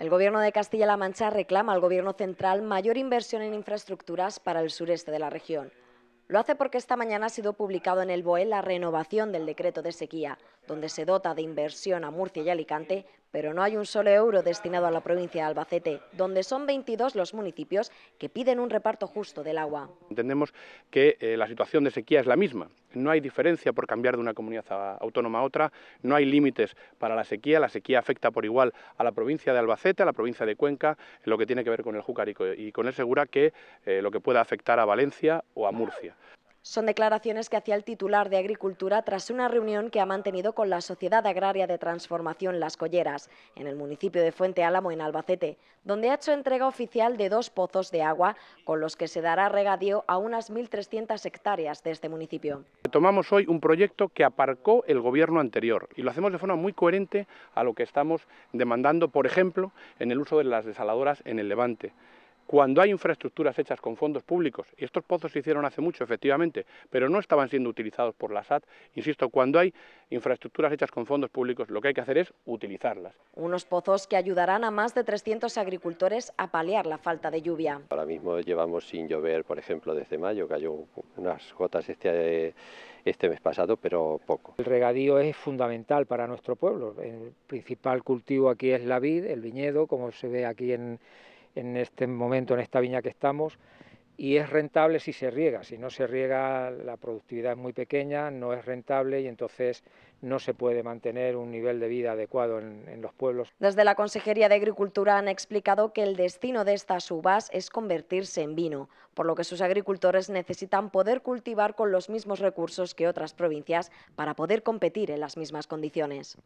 El Gobierno de Castilla-La Mancha reclama al Gobierno central mayor inversión en infraestructuras para el sureste de la región. Lo hace porque esta mañana ha sido publicado en el BOE la renovación del decreto de sequía, donde se dota de inversión a Murcia y Alicante pero no hay un solo euro destinado a la provincia de Albacete, donde son 22 los municipios que piden un reparto justo del agua. Entendemos que eh, la situación de sequía es la misma. No hay diferencia por cambiar de una comunidad autónoma a otra, no hay límites para la sequía. La sequía afecta por igual a la provincia de Albacete, a la provincia de Cuenca, en lo que tiene que ver con el Júcar y con el Segura, que eh, lo que pueda afectar a Valencia o a Murcia. Son declaraciones que hacía el titular de Agricultura tras una reunión que ha mantenido con la Sociedad Agraria de Transformación Las Colleras, en el municipio de Fuente Álamo, en Albacete, donde ha hecho entrega oficial de dos pozos de agua con los que se dará regadío a unas 1.300 hectáreas de este municipio. Tomamos hoy un proyecto que aparcó el gobierno anterior y lo hacemos de forma muy coherente a lo que estamos demandando, por ejemplo, en el uso de las desaladoras en el Levante cuando hay infraestructuras hechas con fondos públicos, y estos pozos se hicieron hace mucho, efectivamente, pero no estaban siendo utilizados por la SAT, insisto, cuando hay infraestructuras hechas con fondos públicos, lo que hay que hacer es utilizarlas. Unos pozos que ayudarán a más de 300 agricultores a paliar la falta de lluvia. Ahora mismo llevamos sin llover, por ejemplo, desde mayo, cayó unas gotas este, este mes pasado, pero poco. El regadío es fundamental para nuestro pueblo. El principal cultivo aquí es la vid, el viñedo, como se ve aquí en en este momento, en esta viña que estamos, y es rentable si se riega. Si no se riega, la productividad es muy pequeña, no es rentable y entonces no se puede mantener un nivel de vida adecuado en, los pueblos. Desde la Consejería de Agricultura han explicado que el destino de estas uvas es convertirse en vino, por lo que sus agricultores necesitan poder cultivar con los mismos recursos que otras provincias para poder competir en las mismas condiciones.